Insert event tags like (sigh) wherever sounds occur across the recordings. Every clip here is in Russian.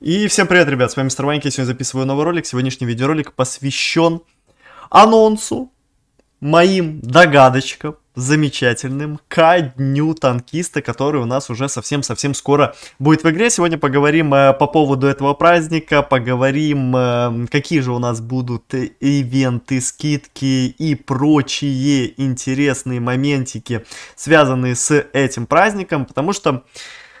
И всем привет, ребят, с вами Мистер Ваньки, я сегодня записываю новый ролик. Сегодняшний видеоролик посвящен анонсу, моим догадочкам, замечательным, к дню танкиста, который у нас уже совсем-совсем скоро будет в игре. Сегодня поговорим э, по поводу этого праздника, поговорим, э, какие же у нас будут ивенты, скидки и прочие интересные моментики, связанные с этим праздником, потому что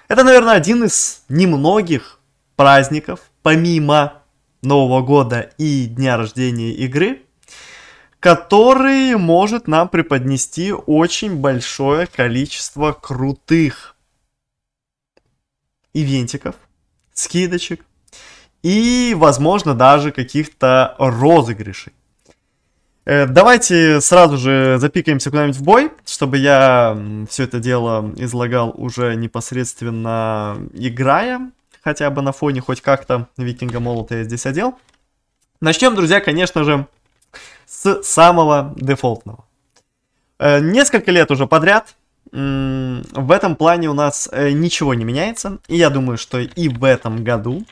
это, наверное, один из немногих праздников, помимо Нового года и дня рождения игры, который может нам преподнести очень большое количество крутых ивентиков, скидочек и, возможно, даже каких-то розыгрышей. Э, давайте сразу же запикаемся куда-нибудь в бой, чтобы я все это дело излагал уже непосредственно играя хотя бы на фоне хоть как-то викинга молота я здесь одел. Начнем, друзья, конечно же, с самого дефолтного. Э, несколько лет уже подряд в этом плане у нас э, ничего не меняется. И я думаю, что и в этом году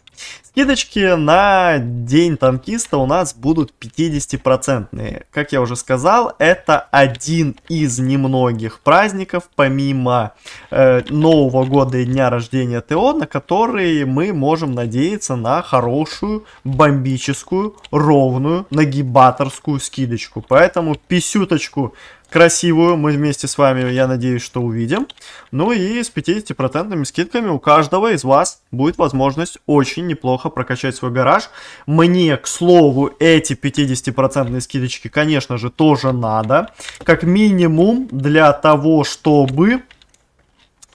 скидочки на День танкиста у нас будут 50%. Как я уже сказал, это один из немногих праздников, помимо э, Нового года и дня рождения ТО, на которые мы можем надеяться на хорошую, бомбическую, ровную, нагибаторскую скидочку. Поэтому писюточку красивую мы вместе с вами, я надеюсь, что увидим. Ну и с 50% скидками у каждого из вас будет возможность очень неплохо прокачать свой гараж. Мне, к слову, эти 50% скидочки, конечно же, тоже надо. Как минимум для того, чтобы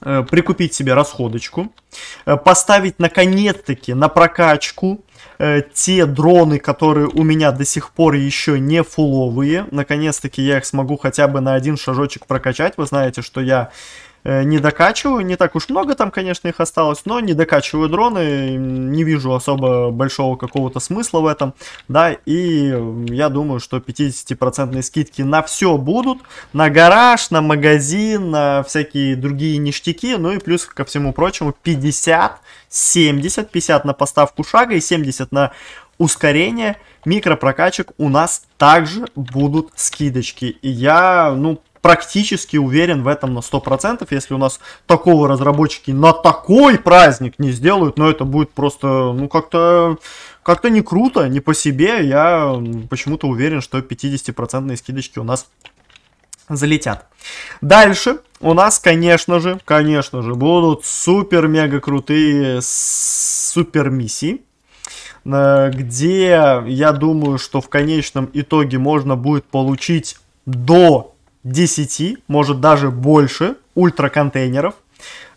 Э, прикупить себе расходочку, э, поставить наконец-таки на прокачку э, те дроны, которые у меня до сих пор еще не фуловые. Наконец-таки я их смогу хотя бы на один шажочек прокачать. Вы знаете, что я Э, не докачиваю, не так уж много там, конечно, их осталось, но не докачиваю дроны, не вижу особо большого какого-то смысла в этом, да, и я думаю, что 50% скидки на все будут, на гараж, на магазин, на всякие другие ништяки, ну и плюс ко всему прочему 50, 70, 50 на поставку шага и 70 на ускорение микропрокачек у нас также будут скидочки. И я, ну, практически уверен в этом на 100%. Если у нас такого разработчики на такой праздник не сделают, но ну, это будет просто, ну, как-то как-то не круто, не по себе. Я почему-то уверен, что 50% скидочки у нас залетят. Дальше у нас, конечно же, конечно же, будут супер-мега крутые супер миссии э, где я думаю, что в конечном итоге можно будет получить до 10, может даже больше ультраконтейнеров,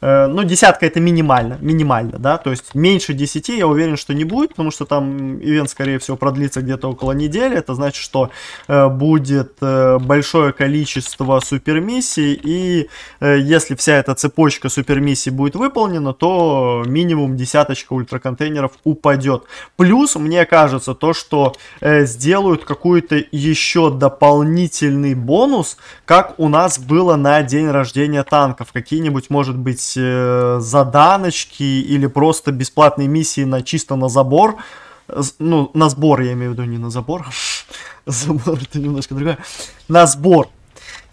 Э, ну, десятка это минимально, минимально, да, то есть меньше десяти я уверен, что не будет, потому что там ивент, скорее всего, продлится где-то около недели, это значит, что э, будет э, большое количество супермиссий, и э, если вся эта цепочка супермиссий будет выполнена, то минимум десяточка ультраконтейнеров упадет. Плюс, мне кажется, то, что э, сделают какой-то еще дополнительный бонус, как у нас было на день рождения танков, какие-нибудь, может быть, э, заданочки или просто бесплатные миссии на чисто на забор. Ну, на сбор я имею в виду, не на забор. (laughs) забор это немножко другое. На сбор.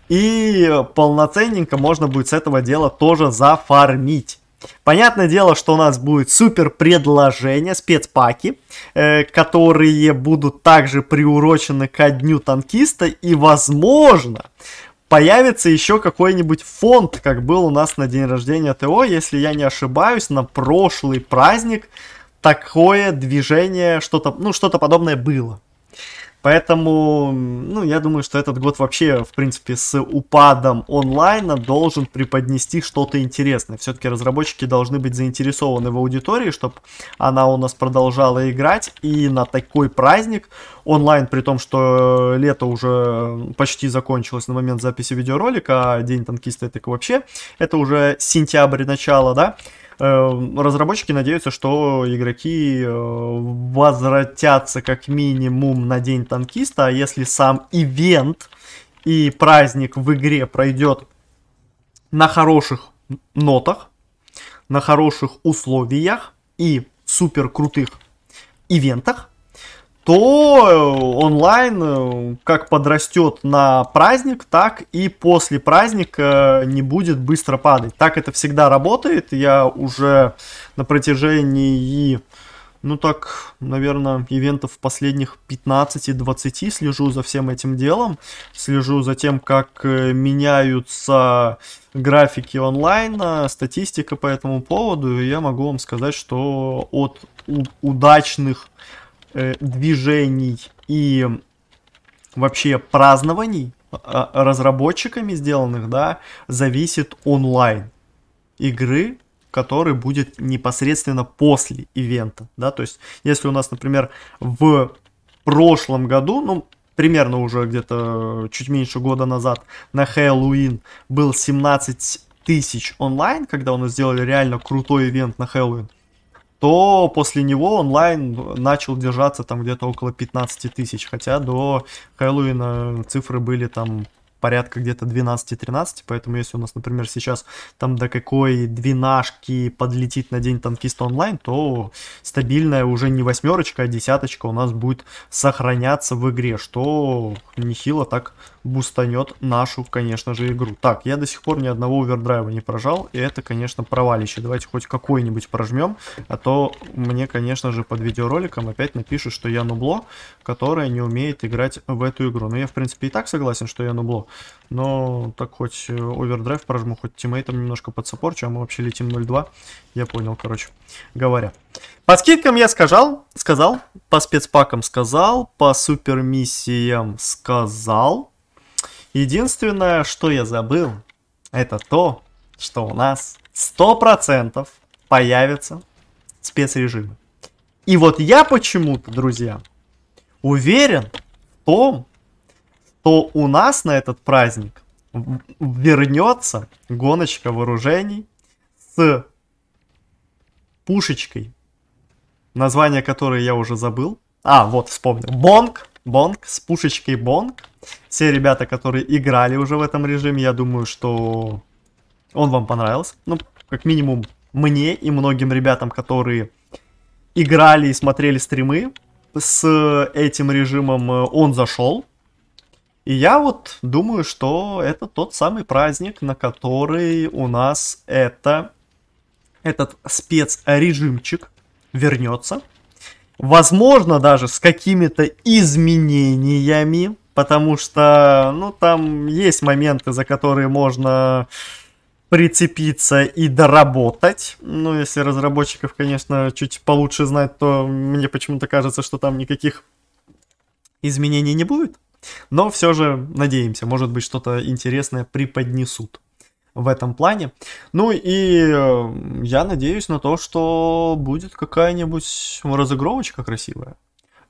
И полноценненько можно будет с этого дела тоже зафармить. Понятное дело, что у нас будет супер предложение, спецпаки, э, которые будут также приурочены ко дню танкиста. И, возможно, появится еще какой-нибудь фонд, как был у нас на день рождения ТО, если я не ошибаюсь, на прошлый праздник такое движение, что-то, ну, что-то подобное было. Поэтому, ну, я думаю, что этот год вообще, в принципе, с упадом онлайна должен преподнести что-то интересное. Все-таки разработчики должны быть заинтересованы в аудитории, чтобы она у нас продолжала играть. И на такой праздник онлайн, при том, что лето уже почти закончилось на момент записи видеоролика, а День танкиста это вообще, это уже сентябрь начало, да, Эм, разработчики надеются, что игроки э, возвратятся как минимум на День танкиста, а если сам ивент и праздник в игре пройдет на хороших нотах, на хороших условиях и супер крутых ивентах, то э, онлайн э, как подрастет на праздник, так и после праздника э, не будет быстро падать. Так это всегда работает. Я уже на протяжении, ну так, наверное, ивентов последних 15-20 слежу за всем этим делом. Слежу за тем, как меняются графики онлайна, статистика по этому поводу. И я могу вам сказать, что от удачных Э, движений и вообще празднований а, разработчиками сделанных, да, зависит онлайн игры, который будет непосредственно после ивента, да, то есть если у нас, например, в прошлом году, ну, примерно уже где-то чуть меньше года назад на Хэллоуин был 17 тысяч онлайн, когда у нас сделали реально крутой ивент на Хэллоуин, то после него онлайн начал держаться там где-то около 15 тысяч, хотя до Хэллоуина цифры были там порядка где-то 12-13, поэтому если у нас, например, сейчас там до какой двенашки подлетит на день танкиста онлайн, то стабильная уже не восьмерочка, а десяточка у нас будет сохраняться в игре, что нехило так бустанет нашу, конечно же, игру. Так, я до сих пор ни одного овердрайва не прожал, и это, конечно, провалище. Давайте хоть какой-нибудь прожмем, а то мне, конечно же, под видеороликом опять напишут, что я нубло, которое не умеет играть в эту игру. Но ну, я, в принципе, и так согласен, что я нубло, но так хоть э, овердрайв прожму, хоть тиммейтом немножко подсопорчу, а мы вообще летим 0-2. Я понял, короче, говоря. По скидкам я сказал, сказал, по спецпакам сказал, по супермиссиям сказал, Единственное, что я забыл, это то, что у нас 100% появятся спецрежимы. И вот я почему-то, друзья, уверен в том, что у нас на этот праздник вернется гоночка вооружений с пушечкой, название которой я уже забыл. А, вот, вспомнил. Бонг Бонг с пушечкой Бонг. Все ребята, которые играли уже в этом режиме, я думаю, что он вам понравился. Ну, как минимум, мне и многим ребятам, которые играли и смотрели стримы с этим режимом, э, он зашел. И я вот думаю, что это тот самый праздник, на который у нас это, этот спецрежимчик вернется. Возможно, даже с какими-то изменениями, потому что, ну, там есть моменты, за которые можно прицепиться и доработать. Ну, если разработчиков, конечно, чуть получше знать, то мне почему-то кажется, что там никаких изменений не будет. Но все же надеемся, может быть, что-то интересное преподнесут в этом плане. Ну и э, я надеюсь на то, что будет какая-нибудь разыгровочка красивая.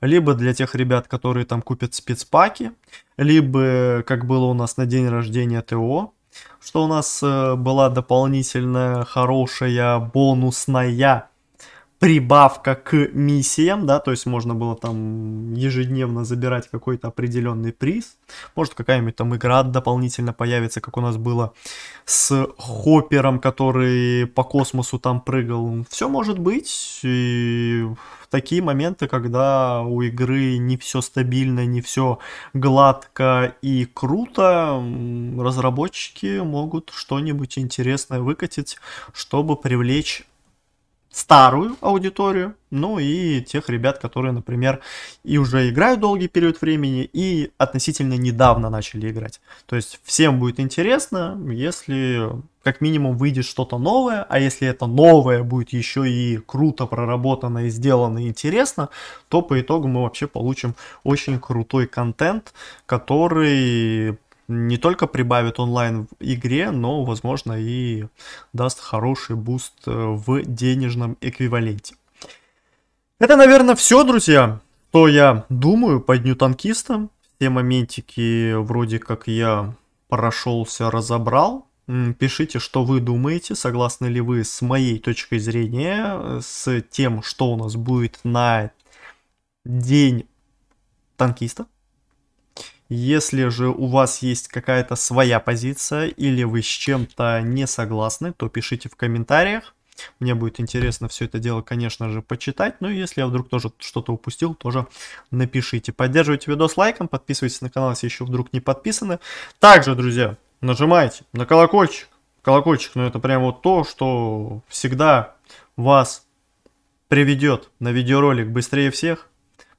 Либо для тех ребят, которые там купят спецпаки, либо, как было у нас на день рождения ТО, что у нас э, была дополнительная хорошая бонусная прибавка к миссиям, да, то есть можно было там ежедневно забирать какой-то определенный приз, может какая-нибудь там игра дополнительно появится, как у нас было с Хоппером, который по космосу там прыгал, все может быть, и такие моменты, когда у игры не все стабильно, не все гладко и круто, разработчики могут что-нибудь интересное выкатить, чтобы привлечь старую аудиторию, ну и тех ребят, которые, например, и уже играют долгий период времени, и относительно недавно начали играть. То есть всем будет интересно, если как минимум выйдет что-то новое, а если это новое будет еще и круто проработано и сделано и интересно, то по итогу мы вообще получим очень крутой контент, который не только прибавит онлайн в игре, но, возможно, и даст хороший буст э, в денежном эквиваленте. Это, наверное, все, друзья, что я думаю по Дню Танкиста. Все моментики вроде как я прошелся, разобрал. Пишите, что вы думаете, согласны ли вы с моей точкой зрения, с тем, что у нас будет на день танкиста. Если же у вас есть какая-то своя позиция или вы с чем-то не согласны, то пишите в комментариях. Мне будет интересно все это дело, конечно же, почитать. Ну и если я вдруг тоже что-то упустил, тоже напишите. Поддерживайте видос лайком, подписывайтесь на канал, если еще вдруг не подписаны. Также, друзья, нажимайте на колокольчик. Колокольчик, ну это прям вот то, что всегда вас приведет на видеоролик быстрее всех.